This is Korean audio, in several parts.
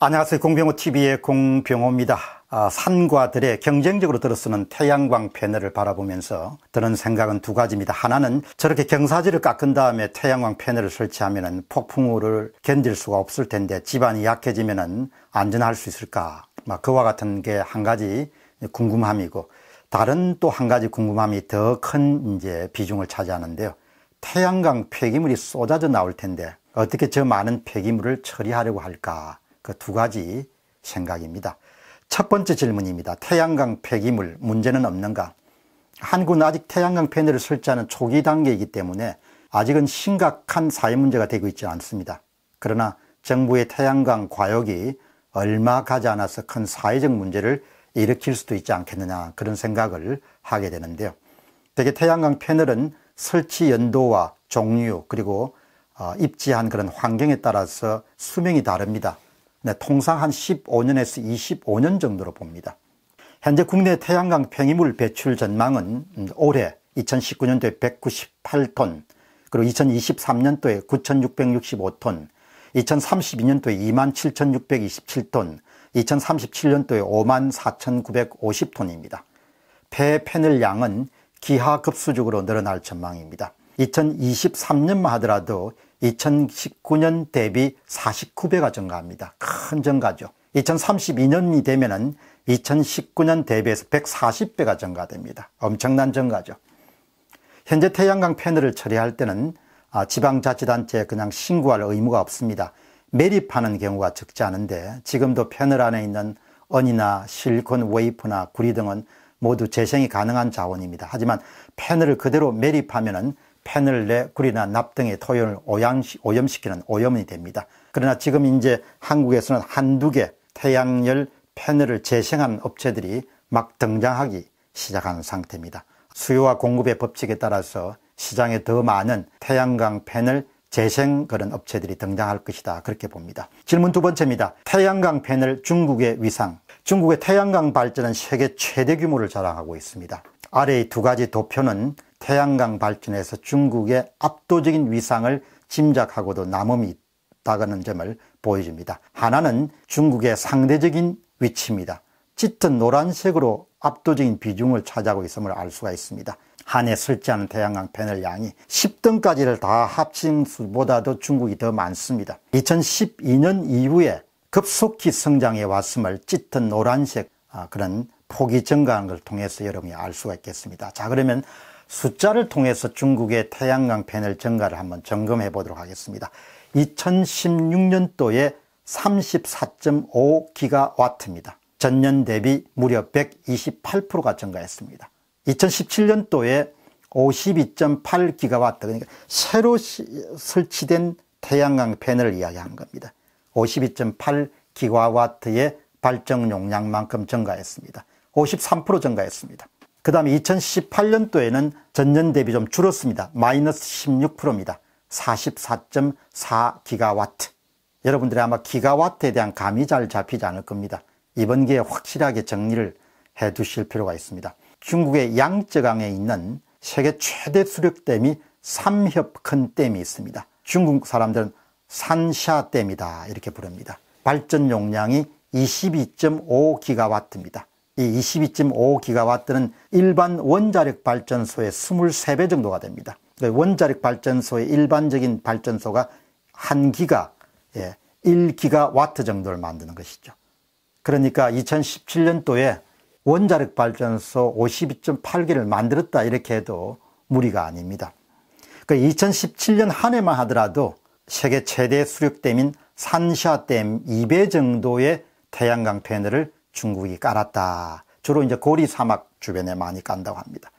안녕하세요. 공병호TV의 공병호입니다. 아, 산과 들의 경쟁적으로 들어서는 태양광 패널을 바라보면서 드는 생각은 두 가지입니다. 하나는 저렇게 경사지를 깎은 다음에 태양광 패널을 설치하면 폭풍우를 견딜 수가 없을 텐데 집안이 약해지면 안전할 수 있을까. 막 그와 같은 게 한 가지 궁금함이고 다른 또 한 가지 궁금함이 더 큰 이제 비중을 차지하는데요. 태양광 폐기물이 쏟아져 나올 텐데 어떻게 저 많은 폐기물을 처리하려고 할까. 그두 가지 생각입니다. 첫 번째 질문입니다. 태양광 폐기물 문제는 없는가? 한국은 아직 태양광 패널을 설치하는 초기 단계이기 때문에 아직은 심각한 사회 문제가 되고 있지 않습니다. 그러나 정부의 태양광 과욕이 얼마 가지 않아서 큰 사회적 문제를 일으킬 수도 있지 않겠느냐 그런 생각을 하게 되는데요. 대개 태양광 패널은 설치 연도와 종류 그리고 어, 입지한 그런 환경에 따라서 수명이 다릅니다. 네, 통상 한 15년에서 25년 정도로 봅니다. 현재 국내 태양광 팽이물 배출 전망은 음, 올해 2019년도에 198톤, 그리고 2023년도에 9,665톤, 2032년도에 27,627톤, 2037년도에 54,950톤입니다. 폐 패널 양은 기하급수적으로 늘어날 전망입니다. 2023년만 하더라도 2019년 대비 49배가 증가합니다. 큰 증가죠. 2032년이 되면은 2019년 대비해서 140배가 증가됩니다. 엄청난 증가죠. 현재 태양광 패널을 처리할 때는 아, 지방자치단체에 그냥 신고할 의무가 없습니다. 매립하는 경우가 적지 않은데 지금도 패널 안에 있는 언이나 실리콘 웨이프나 구리 등은 모두 재생이 가능한 자원입니다. 하지만 패널을 그대로 매립하면은 패널내 구리나 납 등의 토연을 오 오염시키는 오염이 됩니다. 그러나 지금 이제 한국에서는 한두 개 태양열 패널을 재생한 업체들이 막 등장하기 시작한 상태입니다. 수요와 공급의 법칙에 따라서 시장에 더 많은 태양광 패널 재생 그런 업체들이 등장할 것이다 그렇게 봅니다. 질문 두 번째입니다. 태양광 패널 중국의 위상 중국의 태양광 발전은 세계 최대 규모를 자랑하고 있습니다. 아래의 두 가지 도표는 태양광 발전에서 중국의 압도적인 위상을 짐작하고도 남음이 있다는 점을 보여줍니다. 하나는 중국의 상대적인 위치입니다. 짙은 노란색으로 압도적인 비중을 차지하고 있음을 알 수가 있습니다. 한해 설치하는 태양광 패널 양이 10등까지를 다 합친 수보다도 중국이 더 많습니다. 2012년 이후에 급속히 성장해 왔음을 짙은 노란색 아, 그런 폭이 증가한 걸 통해서 여러분이 알 수가 있겠습니다. 자 그러면 숫자를 통해서 중국의 태양광 패널 증가를 한번 점검해 보도록 하겠습니다. 2016년도에 34.5기가와트입니다. 전년 대비 무려 128%가 증가했습니다. 2017년도에 52.8기가와트 그러니까 새로 설치된 태양광 패널을 이야기하는 겁니다. 52.8기가와트의 발전 용량만큼 증가했습니다. 53% 증가했습니다. 그 다음에 2018년도에는 전년 대비 좀 줄었습니다. 마이너스 16%입니다. 44.4기가와트. 여러분들이 아마 기가와트에 대한 감이 잘 잡히지 않을 겁니다. 이번 기회에 확실하게 정리를 해 두실 필요가 있습니다. 중국의 양쯔강에 있는 세계 최대 수력댐이 삼협큰 댐이 있습니다. 중국 사람들은 산샤댐이다 이렇게 부릅니다. 발전 용량이 22.5기가와트입니다. 이 22.5기가와트는 일반 원자력 발전소의 23배 정도가 됩니다. 그 원자력 발전소의 일반적인 발전소가 한기가 예, 1기가와트 정도를 만드는 것이죠. 그러니까 2017년도에 원자력 발전소 52.8기를 만들었다 이렇게 해도 무리가 아닙니다. 그 2017년 한 해만 하더라도 세계 최대 수륙댐인 산샤댐 2배 정도의 태양광 패널을 중국이 깔았다. 주로 이제 고리 사막 주변에 많이 깐다고 합니다.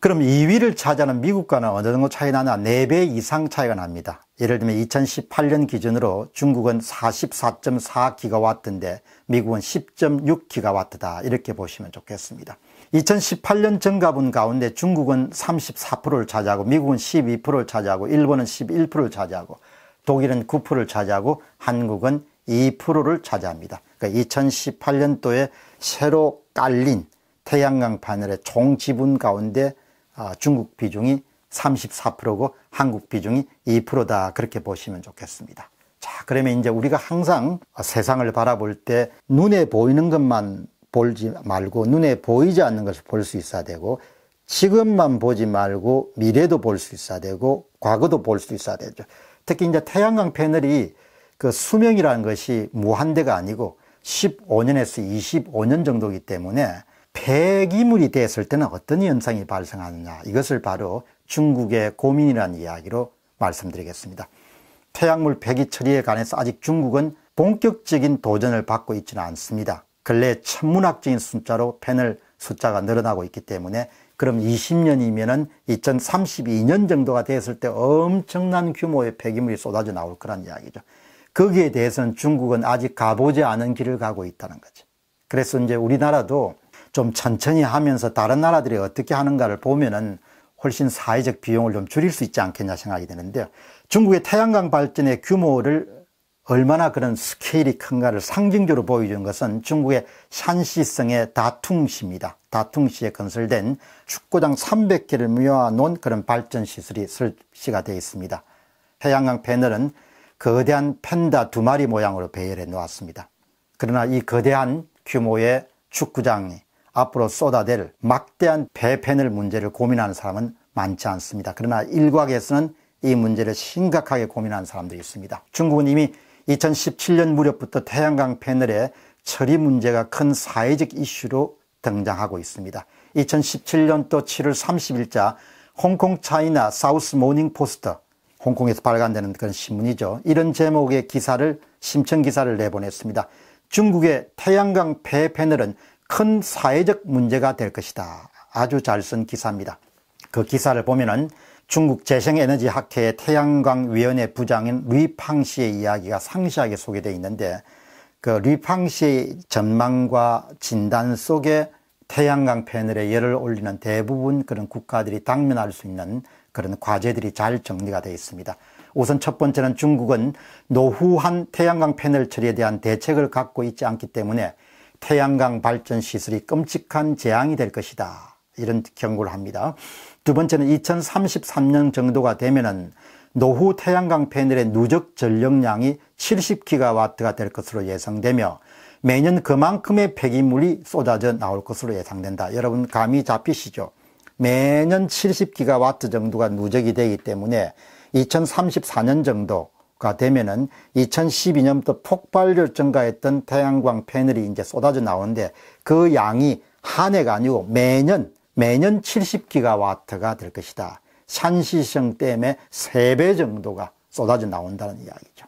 그럼 2위를 차지하는 미국과는 어느 정도 차이 나냐? 4배 이상 차이가 납니다. 예를 들면 2018년 기준으로 중국은 44.4기가와트인데 미국은 10.6기가와트다. 이렇게 보시면 좋겠습니다. 2018년 증가분 가운데 중국은 34%를 차지하고 미국은 12%를 차지하고 일본은 11%를 차지하고 독일은 9%를 차지하고 한국은 2%를 차지합니다. 그러니까 2018년도에 새로 깔린 태양광 패널의총 지분 가운데 아, 중국 비중이 34%고 한국 비중이 2%다 그렇게 보시면 좋겠습니다. 자 그러면 이제 우리가 항상 세상을 바라볼 때 눈에 보이는 것만 보지 말고 눈에 보이지 않는 것을 볼 수 있어야 되고 지금만 보지 말고 미래도 볼 수 있어야 되고 과거도 볼 수 있어야 되죠. 특히 이제 태양광 패널이 그 수명이라는 것이 무한대가 아니고 15년에서 25년 정도이기 때문에 폐기물이 됐을 때는 어떤 현상이 발생하느냐 이것을 바로 중국의 고민이라는 이야기로 말씀드리겠습니다. 태양물 폐기 처리에 관해서 아직 중국은 본격적인 도전을 받고 있지는 않습니다. 근래 천문학적인 숫자로 패널 숫자가 늘어나고 있기 때문에 그럼 20년이면은 2032년 정도가 됐을 때 엄청난 규모의 폐기물이 쏟아져 나올 거란 이야기죠. 거기에 대해서는 중국은 아직 가보지 않은 길을 가고 있다는 거죠. 그래서 이제 우리나라도 좀 천천히 하면서 다른 나라들이 어떻게 하는가를 보면은 훨씬 사회적 비용을 좀 줄일 수 있지 않겠냐 생각이 드는데요. 중국의 태양광 발전의 규모를 얼마나 그런 스케일이 큰가를 상징적으로 보여준 것은 중국의 샨시성의 다퉁시입니다. 다퉁시에 건설된 축구장 300개를 모아놓은 그런 발전 시설이 설치가 되어 있습니다. 태양광 패널은 거대한 팬다 두 마리 모양으로 배열해 놓았습니다. 그러나 이 거대한 규모의 축구장이 앞으로 쏟아될 막대한 배팬을 문제를 고민하는 사람은 많지 않습니다. 그러나 일각에서는 이 문제를 심각하게 고민하는 사람들이 있습니다. 중국은 이미 2017년 무렵부터 태양광 패널의 처리 문제가 큰 사회적 이슈로 등장하고 있습니다. 2017년도 7월 30일자 홍콩 차이나 사우스 모닝 포스터 홍콩에서 발간되는 그런 신문이죠. 이런 제목의 기사를 심층 기사를 내보냈습니다. 중국의 태양광 폐 패널은 큰 사회적 문제가 될 것이다. 아주 잘 쓴 기사입니다. 그 기사를 보면은 중국 재생에너지 학회의 태양광위원회 부장인 루팡 씨의 이야기가 상시하게 소개되어 있는데 그루팡 씨의 전망과 진단 속에 태양광 패널에 열을 올리는 대부분 그런 국가들이 당면할 수 있는 그런 과제들이 잘 정리가 되어 있습니다. 우선 첫 번째는 중국은 노후한 태양광 패널 처리에 대한 대책을 갖고 있지 않기 때문에 태양광 발전 시설이 끔찍한 재앙이 될 것이다. 이런 경고를 합니다. 두 번째는 2033년 정도가 되면은 노후 태양광 패널의 누적 전력량이 70기가와트가 될 것으로 예상되며 매년 그만큼의 폐기물이 쏟아져 나올 것으로 예상된다. 여러분 감이 잡히시죠? 매년 70기가와트 정도가 누적이 되기 때문에 2034년 정도가 되면은 2012년부터 폭발률 증가했던 태양광 패널이 이제 쏟아져 나오는데 그 양이 한 해가 아니고 매년 매년 70기가와트가 될 것이다. 산시성 댐에 3배 정도가 쏟아져 나온다는 이야기죠.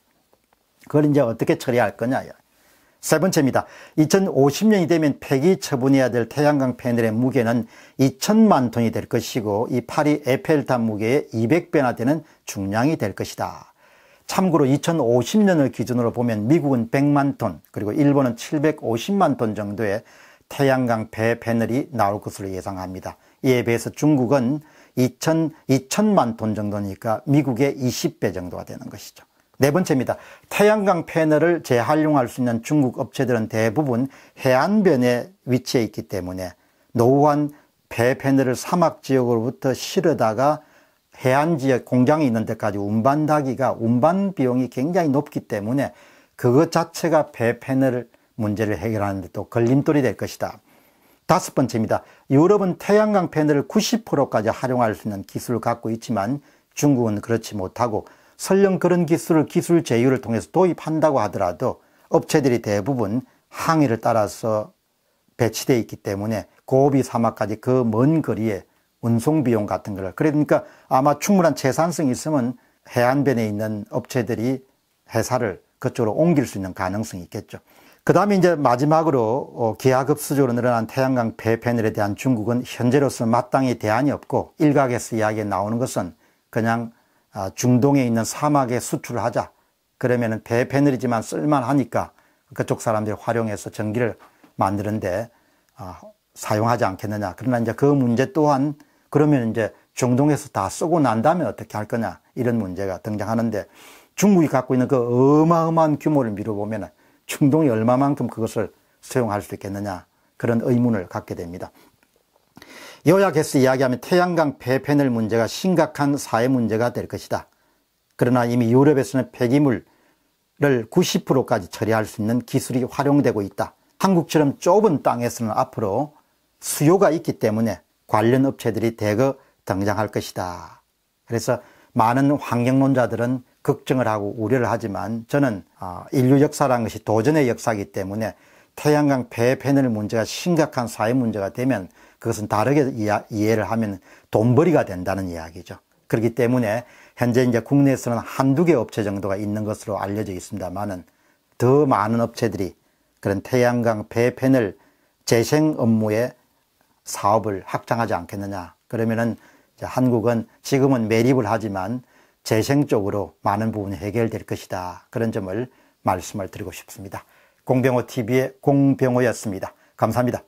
그걸 이제 어떻게 처리할 거냐. 세 번째입니다. 2050년이 되면 폐기 처분해야 될 태양광 패널의 무게는 2천만 톤이 될 것이고 이 파리 에펠탑 무게의 200배나 되는 중량이 될 것이다. 참고로 2050년을 기준으로 보면 미국은 100만 톤 그리고 일본은 750만 톤 정도의 태양광 배 패널이 나올 것으로 예상합니다. 이에 비해서 중국은 2천, 2천만 톤 정도니까 미국의 20배 정도가 되는 것이죠. 네 번째입니다. 태양광 패널을 재활용할 수 있는 중국 업체들은 대부분 해안변에 위치해 있기 때문에 노후한 배 패널을 사막 지역으로부터 실어다가 해안 지역 공장이 있는 데까지 운반하기가 운반 비용이 굉장히 높기 때문에 그것 자체가 배 패널 문제를 해결하는 데 또 걸림돌이 될 것이다. 다섯 번째입니다. 유럽은 태양광 패널을 90%까지 활용할 수 있는 기술을 갖고 있지만 중국은 그렇지 못하고 설령 그런 기술을 기술 제휴를 통해서 도입한다고 하더라도 업체들이 대부분 항해를 따라서 배치되어 있기 때문에 고비 사막까지 그 먼 거리에 운송 비용 같은 걸 그러니까 아마 충분한 재산성이 있으면 해안변에 있는 업체들이 회사를 그쪽으로 옮길 수 있는 가능성이 있겠죠. 그 다음에 이제 마지막으로 어, 기하급수적으로 늘어난 태양광 폐패널에 대한 중국은 현재로서 마땅히 대안이 없고 일각에서 이야기에 나오는 것은 그냥 아, 중동에 있는 사막에 수출을 하자. 그러면은 배패널이지만 쓸만하니까 그쪽 사람들이 활용해서 전기를 만드는데 아, 사용하지 않겠느냐. 그러나 이제 그 문제 또한 그러면 이제 중동에서 다 쓰고 난 다음에 어떻게 할 거냐. 이런 문제가 등장하는데 중국이 갖고 있는 그 어마어마한 규모를 미뤄보면 중동이 얼마만큼 그것을 수용할 수 있겠느냐. 그런 의문을 갖게 됩니다. 요약해서 이야기하면 태양광 배패널 문제가 심각한 사회 문제가 될 것이다. 그러나 이미 유럽에서는 폐기물을 90%까지 처리할 수 있는 기술이 활용되고 있다. 한국처럼 좁은 땅에서는 앞으로 수요가 있기 때문에 관련 업체들이 대거 등장할 것이다. 그래서 많은 환경론자들은 걱정을 하고 우려를 하지만 저는 아, 인류 역사라는 것이 도전의 역사이기 때문에 태양광 폐패널 문제가 심각한 사회 문제가 되면 그것은 다르게 이해를 하면 돈벌이가 된다는 이야기죠. 그렇기 때문에 현재 이제 국내에서는 한두 개 업체 정도가 있는 것으로 알려져 있습니다만은 더 많은 업체들이 그런 태양광 배 패널 재생 업무에 사업을 확장하지 않겠느냐. 그러면은 한국은 지금은 매립을 하지만 재생 쪽으로 많은 부분이 해결될 것이다. 그런 점을 말씀을 드리고 싶습니다. 공병호 TV의 공병호였습니다. 감사합니다.